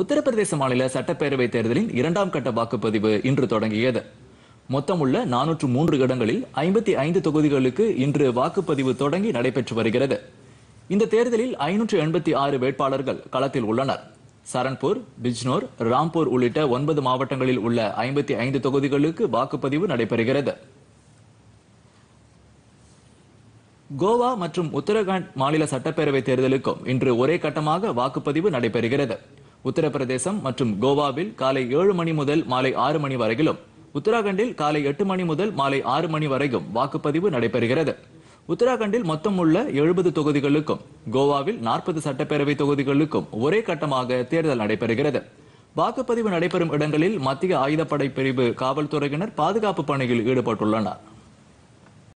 உத்தரப்பிரதேச மாநில சட்டப்பேரவை தேர்தலின் இரண்டாம் கட்ட வாக்குப்பதிவு இன்று தொடங்கியது மொத்தமுள்ள நானூற்று மூன்று இடங்களில் ஐம்பத்தி ஐந்து தொகுதிகளுக்கு இன்று வாக்குப்பதிவு தொடங்கி நடைபெற்று வருகிறது இந்த தேர்தலில் ஐநூற்று எண்பத்தி ஆறு வேட்பாளர்கள் களத்தில் உள்ளனர் சரண்பூர் பிஜ்னோர் ராம்பூர் உள்ளிட்ட ஒன்பது மாவட்டங்களில் உள்ள ஐம்பத்தி ஐந்து தொகுதிகளுக்கு வாக்குப்பதிவு நடைபெறுகிறது கோவா மற்றும் உத்தரகாண்ட் மாநில சட்டப்பேரவை தேர்தலுக்கும் இன்று ஒரே கட்டமாக வாக்குப்பதிவு நடைபெறுகிறது உத்தரப்பிரதேசம் மற்றும் கோவாவில் காலை ஏழு மணி முதல் மாலை ஆறு மணி வரையிலும் உத்தராகண்டில் காலை எட்டு மணி முதல் மாலை ஆறு மணி வரைக்கும் வாக்குப்பதிவு நடைபெறுகிறது உத்தராகண்டில் மொத்தம் உள்ள எழுபது தொகுதிகளுக்கும் கோவாவில் நாற்பது சட்டப்பேரவை தொகுதிகளுக்கும் ஒரே கட்டமாக தேர்தல் நடைபெறுகிறது வாக்குப்பதிவு நடைபெறும் இடங்களில் மத்திய ஆயுதப்படை பிரிவு காவல்துறையினர் பாதுகாப்பு பணியில் ஈடுபட்டுள்ளனர்